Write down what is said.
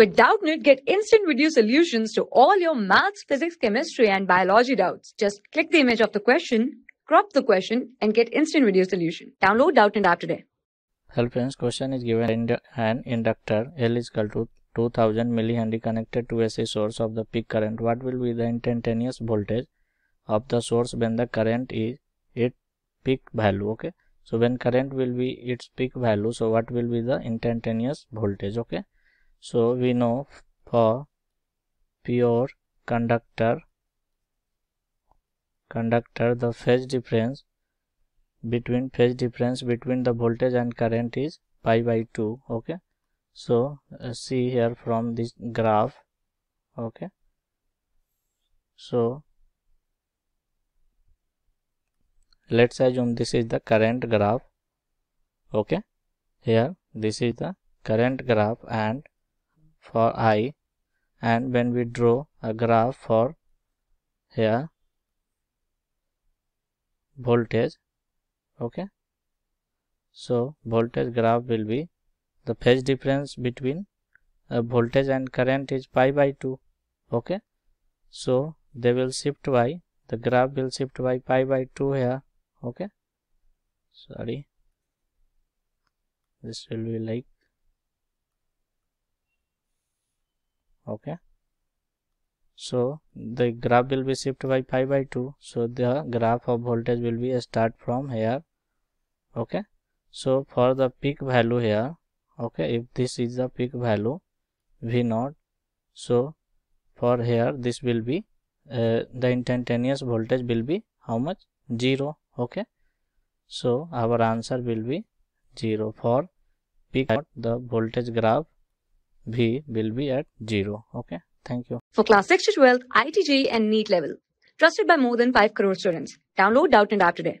With Doubtnit, get instant video solutions to all your maths, physics, chemistry, and biology doubts. Just click the image of the question, crop the question, and get instant video solution. Download Doubtnit app today. Hello friends, question is given an inductor L is equal to 2000 millihenry connected to AC source of the peak current. What will be the instantaneous voltage of the source when the current is its peak value? Okay. So when current will be its peak value, so what will be the instantaneous voltage? Okay. So we know for pure conductor conductor the phase difference between phase difference between the voltage and current is pi by 2 okay so uh, see here from this graph okay so let's assume this is the current graph okay here this is the current graph and for i and when we draw a graph for here voltage okay so voltage graph will be the phase difference between uh, voltage and current is pi by 2 okay so they will shift by the graph will shift by pi by 2 here okay sorry this will be like okay so the graph will be shifted by pi by 2 so the graph of voltage will be start from here okay so for the peak value here okay if this is the peak value v naught so for here this will be uh, the instantaneous voltage will be how much zero okay so our answer will be zero for peak the voltage graph V will be at 0. Okay. Thank you. For class 6 to 12, ITG and NEET level. Trusted by more than 5 crore students. Download Doubt and App today.